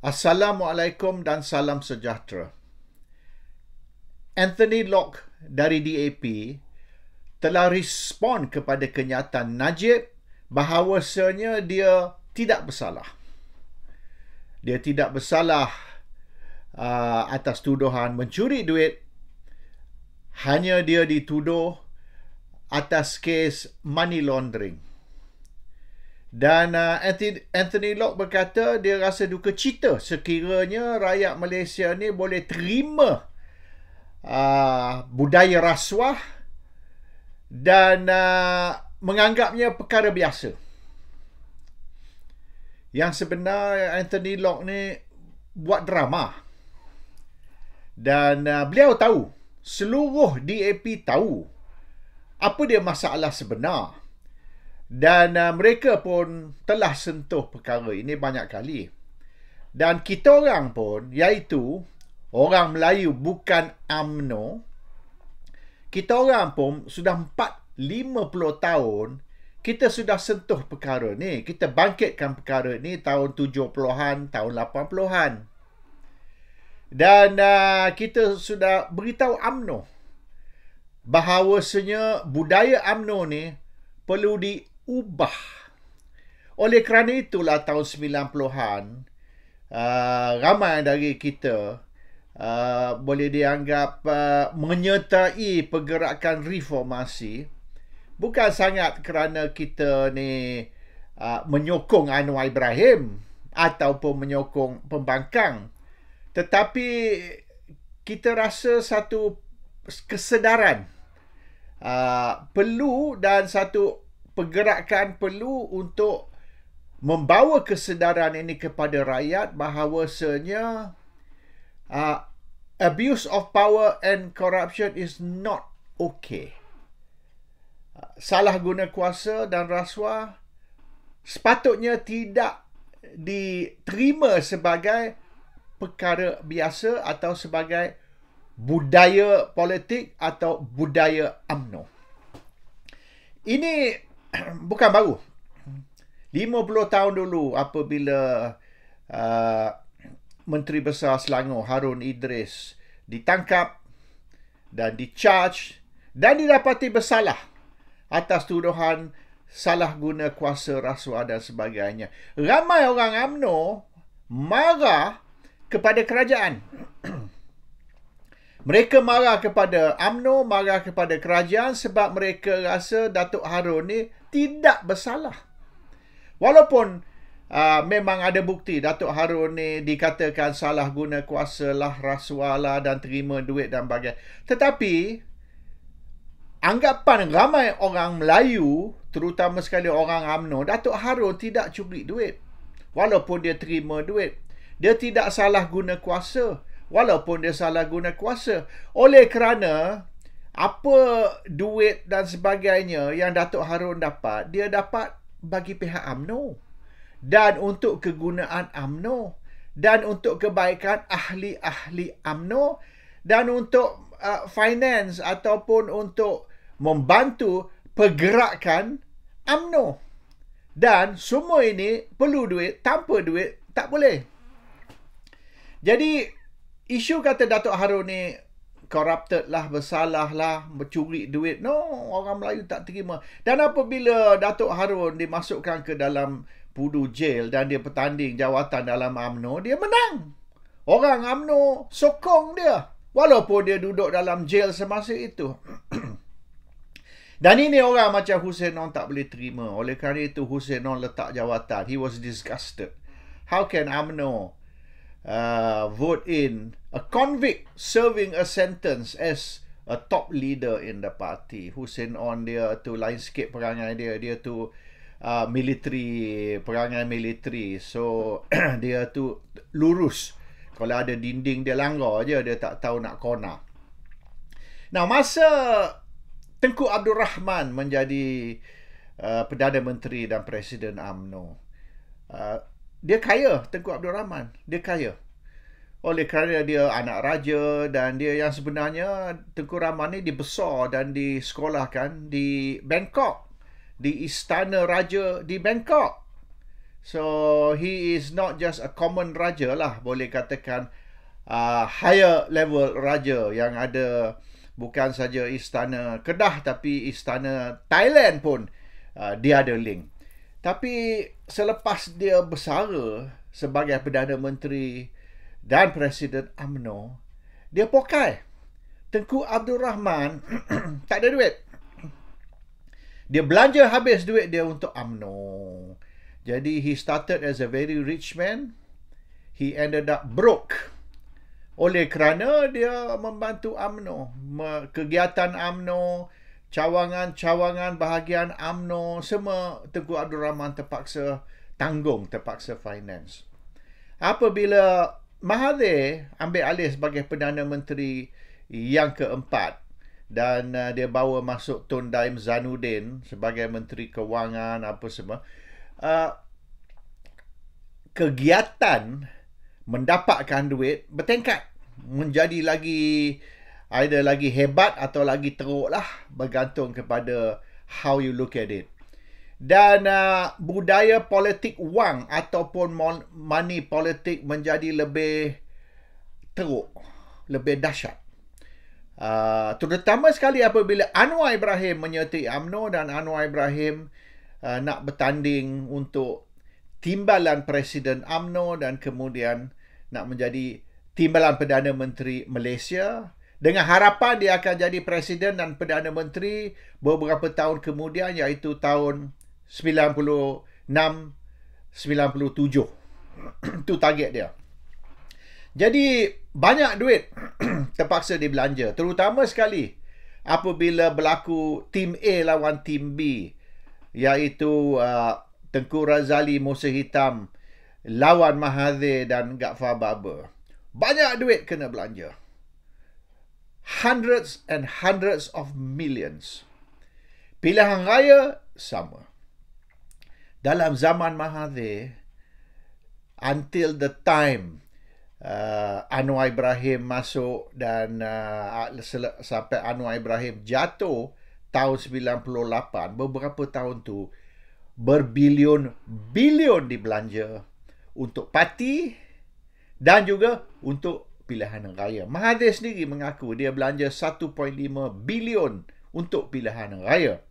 Assalamualaikum dan salam sejahtera. Anthony Locke dari DAP telah respon kepada kenyataan Najib bahawasanya dia tidak bersalah. Dia tidak bersalah uh, atas tuduhan mencuri duit. Hanya dia dituduh atas kes money laundering. Dan uh, Anthony, Anthony Locke berkata dia rasa duka cita sekiranya rakyat Malaysia ni boleh terima uh, budaya rasuah dan uh, menganggapnya perkara biasa. Yang sebenar Anthony Locke ni buat drama. Dan uh, beliau tahu, seluruh DAP tahu apa dia masalah sebenar dan uh, mereka pun telah sentuh perkara ini banyak kali dan kita orang pun iaitu orang Melayu bukan AMNO kita orang pun sudah 4 50 tahun kita sudah sentuh perkara ni kita bangkitkan perkara ni tahun 70-an tahun 80-an dan uh, kita sudah beritahu AMNO bahawasanya budaya AMNO ni perlu di ubah. Oleh kerana itulah tahun 90-an, uh, ah, ramai dari kita uh, boleh dianggap uh, menyertai pergerakan reformasi bukan sangat kerana kita ni uh, menyokong Anwar Ibrahim ataupun menyokong pembangkang tetapi kita rasa satu kesedaran uh, perlu dan satu pergerakan perlu untuk membawa kesedaran ini kepada rakyat bahawasanya uh, abuse of power and corruption is not okay. Uh, salah guna kuasa dan rasuah sepatutnya tidak diterima sebagai perkara biasa atau sebagai budaya politik atau budaya amno. Ini bukan baru 50 tahun dulu apabila uh, Menteri Besar Selangor Harun Idris ditangkap dan dicharge dan didapati bersalah atas tuduhan salah guna kuasa rasuah dan sebagainya. Ramai orang amno marah kepada kerajaan. mereka marah kepada amno marah kepada kerajaan sebab mereka rasa Datuk Harun ni tidak bersalah. Walaupun uh, memang ada bukti Datuk Harun ni dikatakan salah guna kuasa lah rasuala dan terima duit dan bagai. Tetapi anggapan ramai orang Melayu terutama sekali orang UMNO Datuk Harun tidak cubit duit. Walaupun dia terima duit. Dia tidak salah guna kuasa. Walaupun dia salah guna kuasa. Oleh kerana apa duit dan sebagainya yang Datuk Harun dapat, dia dapat bagi pihak AMNO. Dan untuk kegunaan AMNO. Dan untuk kebaikan ahli-ahli AMNO. Dan untuk uh, finance ataupun untuk membantu pergerakan AMNO. Dan semua ini perlu duit. Tanpa duit, tak boleh. Jadi, isu kata Datuk Harun ni corrupted lah, bersalah lah, mencuri duit. No, orang Melayu tak terima. Dan apabila Datuk Harun dimasukkan ke dalam pudu jail dan dia bertanding jawatan dalam AMNO, dia menang. Orang AMNO sokong dia. Walaupun dia duduk dalam jail semasa itu. dan ini orang macam Hussein Non tak boleh terima. Oleh kerana itu, Hussein Non letak jawatan. He was disgusted. How can AMNO uh, vote in a convict serving a sentence as a top leader in the party who sent on dia to landscape perangai dia dia to uh, military perangai military so dia tu lurus kalau ada dinding dia langgar aja dia tak tahu nak corner Nah masa Tengku Abdul Rahman menjadi uh, Perdana Menteri dan Presiden AMNO uh, dia kaya Tengku Abdul Rahman dia kaya oleh kerana dia anak raja dan dia yang sebenarnya Tengku Rahman ni dibesar dan disekolahkan di Bangkok di istana raja di Bangkok so he is not just a common raja lah boleh katakan uh, higher level raja yang ada bukan saja istana Kedah tapi istana Thailand pun uh, dia ada link tapi selepas dia bersara sebagai Perdana Menteri dan Presiden UMNO, dia pokai. Tengku Abdul Rahman tak ada duit. Dia belanja habis duit dia untuk UMNO. Jadi he started as a very rich man. He ended up broke. Oleh kerana dia membantu UMNO. Kegiatan UMNO, cawangan-cawangan bahagian AMNO semua Tengku Abdul Rahman terpaksa tanggung, terpaksa finance. Apabila Mahathir ambil alih sebagai Perdana Menteri yang keempat dan uh, dia bawa masuk Tun Daim Zanuddin sebagai Menteri Kewangan apa semua, uh, kegiatan mendapatkan duit bertingkat menjadi lagi either lagi hebat atau lagi teruk lah bergantung kepada how you look at it. Dan uh, budaya politik wang ataupun money politik menjadi lebih teruk, lebih dahsyat. Uh, terutama sekali apabila Anwar Ibrahim menyertai AMNO dan Anwar Ibrahim uh, nak bertanding untuk timbalan Presiden AMNO dan kemudian nak menjadi timbalan Perdana Menteri Malaysia dengan harapan dia akan jadi presiden dan perdana menteri beberapa tahun kemudian iaitu tahun 96 97 itu target dia jadi banyak duit terpaksa dibelanja terutama sekali apabila berlaku tim A lawan tim B iaitu uh, Tengku Razali Musa Hitam lawan Mahathir dan Gafar Baba banyak duit kena belanja hundreds and hundreds of millions. Pilihan raya sama. Dalam zaman Mahathir until the time uh, Anwar Ibrahim masuk dan uh, sampai Anwar Ibrahim jatuh tahun 98 beberapa tahun tu berbilion-bilion dibelanja untuk parti dan juga untuk pilihan raya. Mahathir sendiri mengaku dia belanja 1.5 bilion untuk pilihan raya.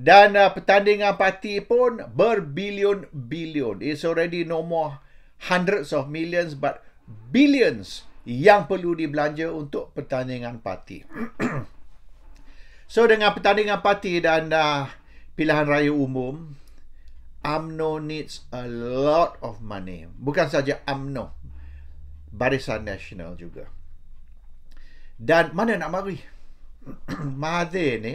Dan uh, pertandingan parti pun berbilion-bilion. It's already no more hundreds of millions but billions yang perlu dibelanja untuk pertandingan parti. so dengan pertandingan parti dan uh, pilihan raya umum, AMNO needs a lot of money. Bukan saja AMNO, Barisan Nasional juga. Dan mana nak mari? Mahathir ni,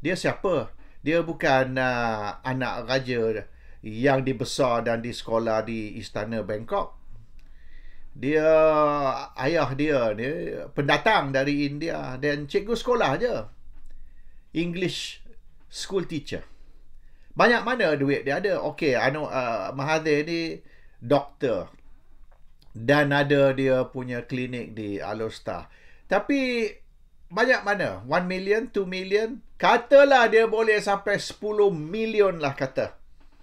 dia siapa? Dia bukan uh, anak raja yang dibesar dan di sekolah di istana Bangkok. Dia ayah dia ni pendatang dari India dan cikgu sekolah je. English school teacher. Banyak mana duit dia ada? Okey, anu uh, ah, Mahathir ni doktor dan ada dia punya klinik di Alostar. Tapi banyak mana? 1 million, 2 million? Katalah dia boleh sampai 10 million lah kata.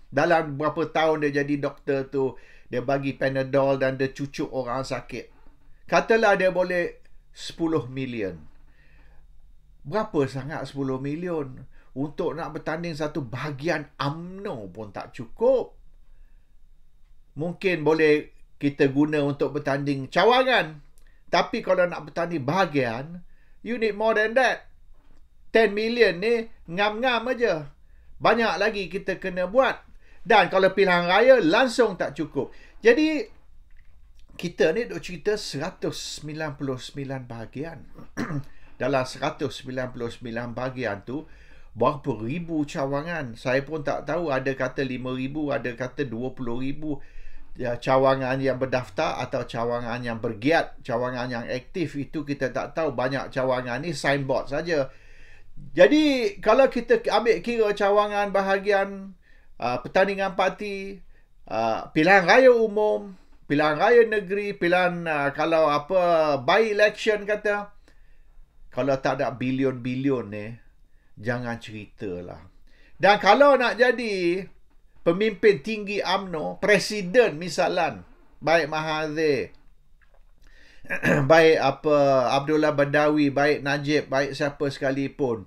Dalam berapa tahun dia jadi doktor tu, dia bagi Panadol dan dia cucuk orang sakit. Katalah dia boleh 10 million. Berapa sangat 10 million? Untuk nak bertanding satu bahagian amno pun tak cukup. Mungkin boleh kita guna untuk bertanding cawangan. Tapi kalau nak bertanding bahagian, you need more than that. 10 million ni ngam-ngam aja. Banyak lagi kita kena buat. Dan kalau pilihan raya langsung tak cukup. Jadi kita ni duk cerita 199 bahagian. Dalam 199 bahagian tu berapa ribu cawangan. Saya pun tak tahu ada kata 5000, ada kata 20000 ya, cawangan yang berdaftar atau cawangan yang bergiat, cawangan yang aktif itu kita tak tahu banyak cawangan ni signboard saja. Jadi kalau kita ambil kira cawangan bahagian uh, pertandingan parti, uh, pilihan raya umum, pilihan raya negeri, pilihan uh, kalau apa by election kata, kalau tak ada bilion-bilion ni, jangan ceritalah. Dan kalau nak jadi pemimpin tinggi AMNO, presiden misalan, baik Mahathir, baik apa Abdullah Badawi, baik Najib, baik siapa sekalipun.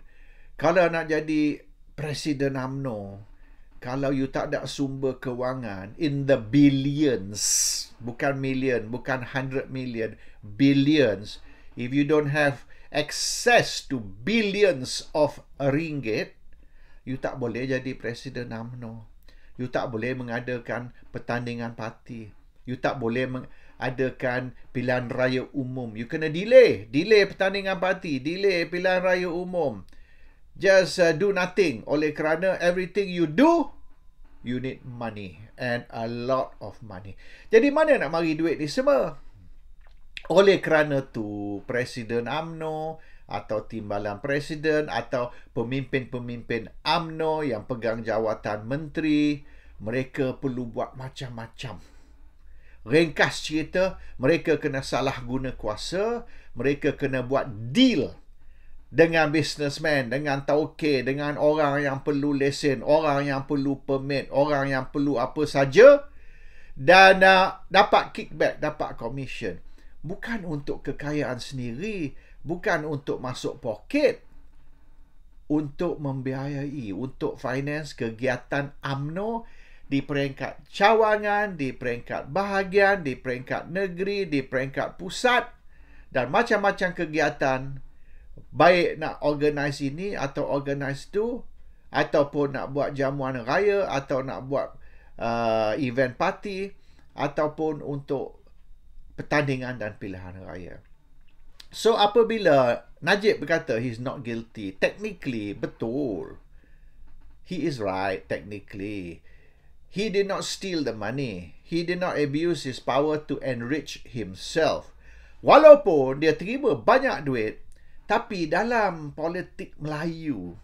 Kalau nak jadi presiden AMNO, kalau you tak ada sumber kewangan in the billions, bukan million, bukan hundred million, billions, if you don't have access to billions of ringgit, you tak boleh jadi presiden AMNO. You tak boleh mengadakan pertandingan parti. You tak boleh mengadakan pilihan raya umum. You kena delay. Delay pertandingan parti. Delay pilihan raya umum. Just uh, do nothing. Oleh kerana everything you do, you need money. And a lot of money. Jadi mana nak mari duit ni semua? Oleh kerana tu, Presiden UMNO, atau timbalan presiden atau pemimpin-pemimpin AMNO yang pegang jawatan menteri mereka perlu buat macam-macam ringkas cerita mereka kena salah guna kuasa mereka kena buat deal dengan businessman, dengan tauke, dengan orang yang perlu lesen, orang yang perlu permit, orang yang perlu apa saja dan uh, dapat kickback, dapat commission. Bukan untuk kekayaan sendiri, bukan untuk masuk poket untuk membiayai untuk finance kegiatan AMNO di peringkat cawangan, di peringkat bahagian, di peringkat negeri, di peringkat pusat dan macam-macam kegiatan baik nak organise ini atau organise tu ataupun nak buat jamuan raya atau nak buat uh, event party ataupun untuk pertandingan dan pilihan raya. So apabila Najib berkata he is not guilty, technically betul. He is right technically. He did not steal the money. He did not abuse his power to enrich himself. Walaupun dia terima banyak duit, tapi dalam politik Melayu,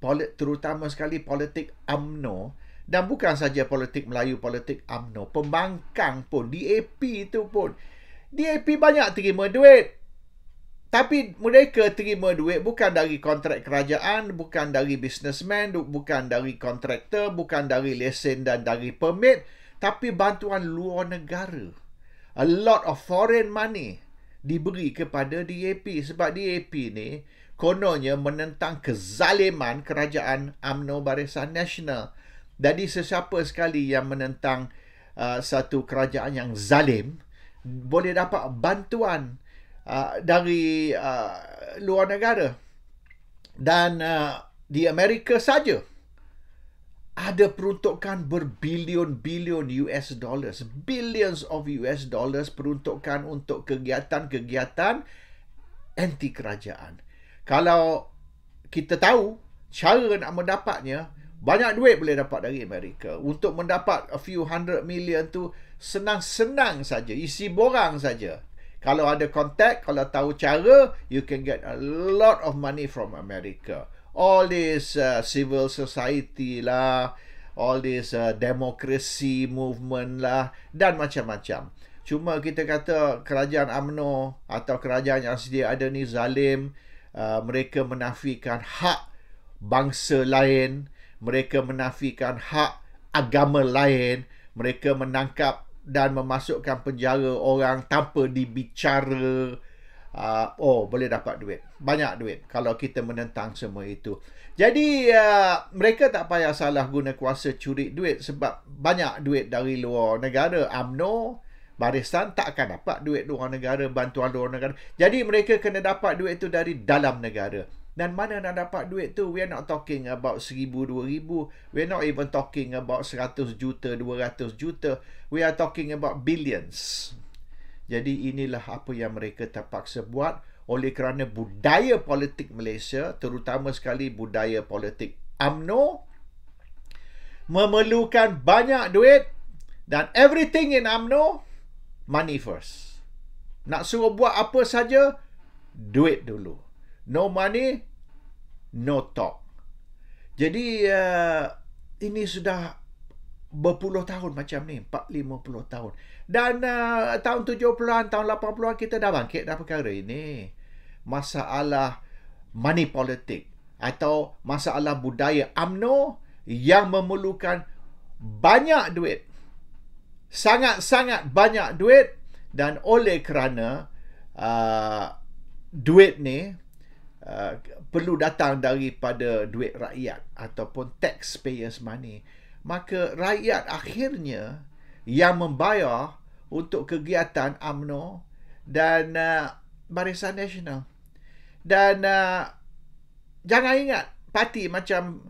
politik terutama sekali politik AMNO dan bukan saja politik Melayu, politik AMNO, pembangkang pun DAP itu pun DAP banyak terima duit tapi mereka terima duit bukan dari kontrak kerajaan, bukan dari businessman, bukan dari kontraktor, bukan dari lesen dan dari permit. Tapi bantuan luar negara. A lot of foreign money diberi kepada DAP. Sebab DAP ni kononnya menentang kezaliman kerajaan UMNO Barisan Nasional. Jadi sesiapa sekali yang menentang uh, satu kerajaan yang zalim boleh dapat bantuan uh, dari uh, luar negara dan uh, di Amerika saja ada peruntukan berbilion-bilion US dollars billions of US dollars peruntukan untuk kegiatan-kegiatan anti kerajaan kalau kita tahu cara nak mendapatnya banyak duit boleh dapat dari Amerika untuk mendapat a few hundred million tu senang-senang saja isi borang saja kalau ada contact, kalau tahu cara, you can get a lot of money from America. All this uh, civil society lah, all this uh, democracy movement lah dan macam-macam. Cuma kita kata kerajaan AMNO atau kerajaan yang sedia ada ni zalim, uh, mereka menafikan hak bangsa lain, mereka menafikan hak agama lain, mereka menangkap dan memasukkan penjara orang tanpa dibicara uh, oh boleh dapat duit banyak duit kalau kita menentang semua itu jadi uh, mereka tak payah salah guna kuasa curi duit sebab banyak duit dari luar negara amno barisan tak akan dapat duit luar negara bantuan luar negara jadi mereka kena dapat duit itu dari dalam negara dan mana nak dapat duit tu? We are not talking about seribu, dua ribu. We are not even talking about seratus juta, dua ratus juta. We are talking about billions. Jadi inilah apa yang mereka terpaksa buat oleh kerana budaya politik Malaysia, terutama sekali budaya politik UMNO, memerlukan banyak duit dan everything in UMNO, money first. Nak suruh buat apa saja, duit dulu. No money, no talk. Jadi uh, ini sudah berpuluh tahun macam ni. 4-50 tahun. Dan uh, tahun 70-an, tahun 80-an kita dah bangkit dah perkara ini. Masalah money politik atau masalah budaya amno yang memerlukan banyak duit. Sangat-sangat banyak duit dan oleh kerana uh, duit ni Uh, perlu datang daripada duit rakyat ataupun taxpayers money maka rakyat akhirnya yang membayar untuk kegiatan AMNO dan uh, Barisan Nasional dan uh, jangan ingat parti macam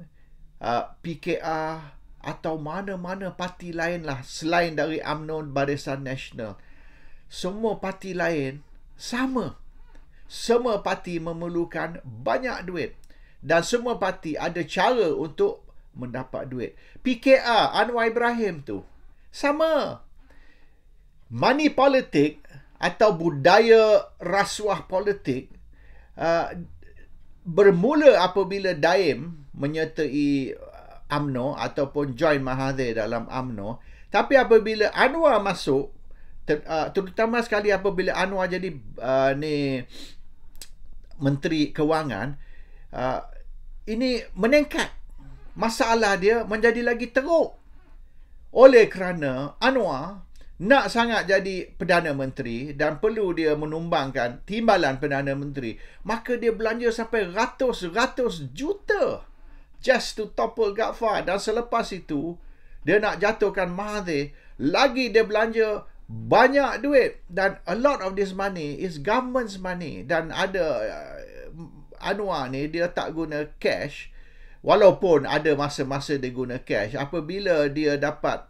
uh, PKR atau mana-mana parti lain lah selain dari AMNO Barisan Nasional semua parti lain sama semua parti memerlukan banyak duit dan semua parti ada cara untuk mendapat duit. PKR Anwar Ibrahim tu sama. Money politik atau budaya rasuah politik uh, bermula apabila Daim menyertai uh, AMNO ataupun join Mahathir dalam AMNO tapi apabila Anwar masuk uh, terutama sekali apabila Anwar jadi uh, ni uh, menteri kewangan uh, ini meningkat masalah dia menjadi lagi teruk oleh kerana Anwar nak sangat jadi perdana menteri dan perlu dia menumbangkan timbalan perdana menteri maka dia belanja sampai ratus-ratus juta just to topple Gaddafi dan selepas itu dia nak jatuhkan Mahathir lagi dia belanja banyak duit dan a lot of this money is government's money dan ada uh, Anwar ni dia tak guna cash walaupun ada masa-masa dia guna cash apabila dia dapat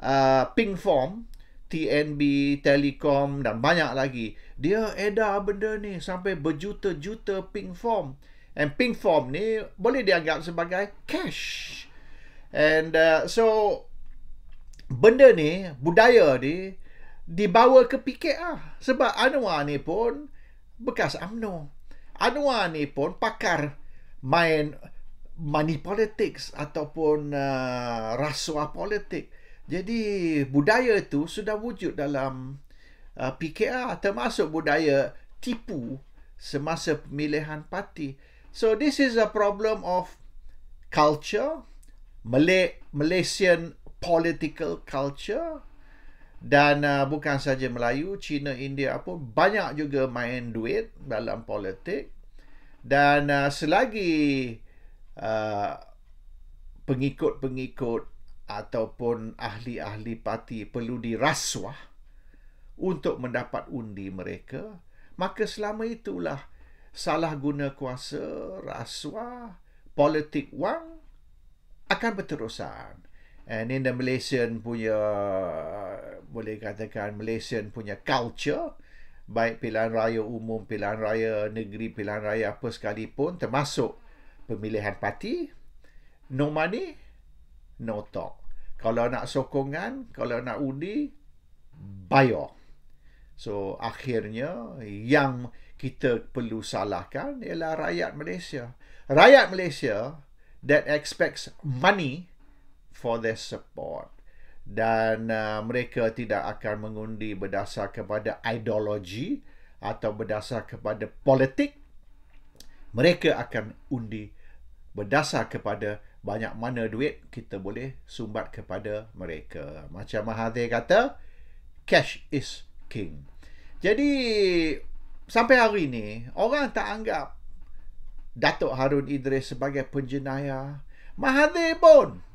uh, ping form TNB, Telekom dan banyak lagi dia edar benda ni sampai berjuta-juta ping form and ping form ni boleh dianggap sebagai cash and uh, so benda ni budaya ni dibawa ke PKR ah. sebab Anwar ni pun bekas UMNO Anwar ni pun pakar main money politics ataupun uh, rasuah politik jadi budaya itu sudah wujud dalam uh, PKR termasuk budaya tipu semasa pemilihan parti so this is a problem of culture Malay, Malaysian political culture dan uh, bukan saja Melayu, China, India apa banyak juga main duit dalam politik dan uh, selagi uh, pengikut-pengikut ataupun ahli-ahli parti perlu dirasuah untuk mendapat undi mereka maka selama itulah salah guna kuasa rasuah politik wang akan berterusan and in the Malaysian punya boleh katakan Malaysia punya culture baik pilihan raya umum, pilihan raya negeri, pilihan raya apa sekalipun termasuk pemilihan parti no money no talk. Kalau nak sokongan, kalau nak undi bayar. So akhirnya yang kita perlu salahkan ialah rakyat Malaysia. Rakyat Malaysia that expects money for their support dan uh, mereka tidak akan mengundi berdasar kepada ideologi atau berdasar kepada politik mereka akan undi berdasar kepada banyak mana duit kita boleh sumbat kepada mereka macam Mahathir kata cash is king jadi sampai hari ini orang tak anggap Datuk Harun Idris sebagai penjenayah Mahathir pun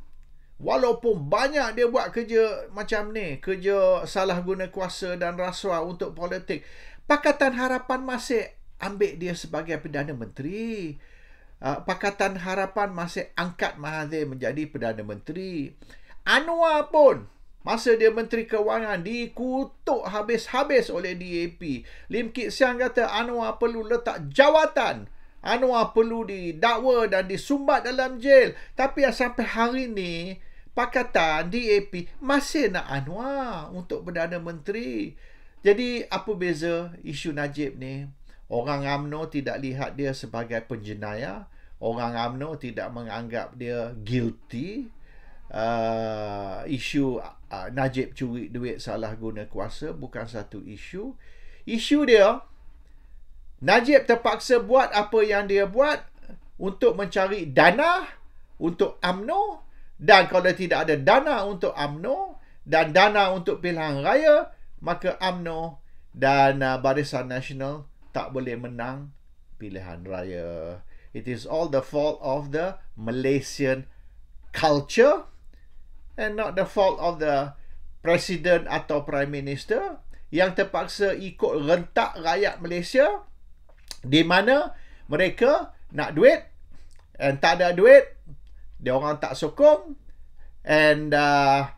Walaupun banyak dia buat kerja macam ni, kerja salah guna kuasa dan rasuah untuk politik. Pakatan Harapan masih ambil dia sebagai Perdana Menteri. Ah, Pakatan Harapan masih angkat Mahathir menjadi Perdana Menteri. Anwar pun masa dia Menteri Kewangan dikutuk habis-habis oleh DAP. Lim Kit Siang kata Anwar perlu letak jawatan Anwar perlu didakwa dan disumbat dalam jail. Tapi sampai hari ni, Pakatan DAP masih nak Anwar untuk Perdana Menteri. Jadi apa beza isu Najib ni? Orang Amno tidak lihat dia sebagai penjenayah. Orang Amno tidak menganggap dia guilty. Uh, isu uh, Najib curi duit salah guna kuasa bukan satu isu. Isu dia, Najib terpaksa buat apa yang dia buat untuk mencari dana untuk Amno dan kalau tidak ada dana untuk AMNO dan dana untuk pilihan raya maka AMNO dan uh, Barisan Nasional tak boleh menang pilihan raya it is all the fault of the Malaysian culture and not the fault of the president atau prime minister yang terpaksa ikut rentak rakyat Malaysia di mana mereka nak duit and tak ada duit dia orang tak sokong and uh,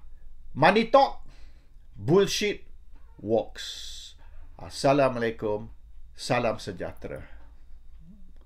money talk bullshit walks assalamualaikum salam sejahtera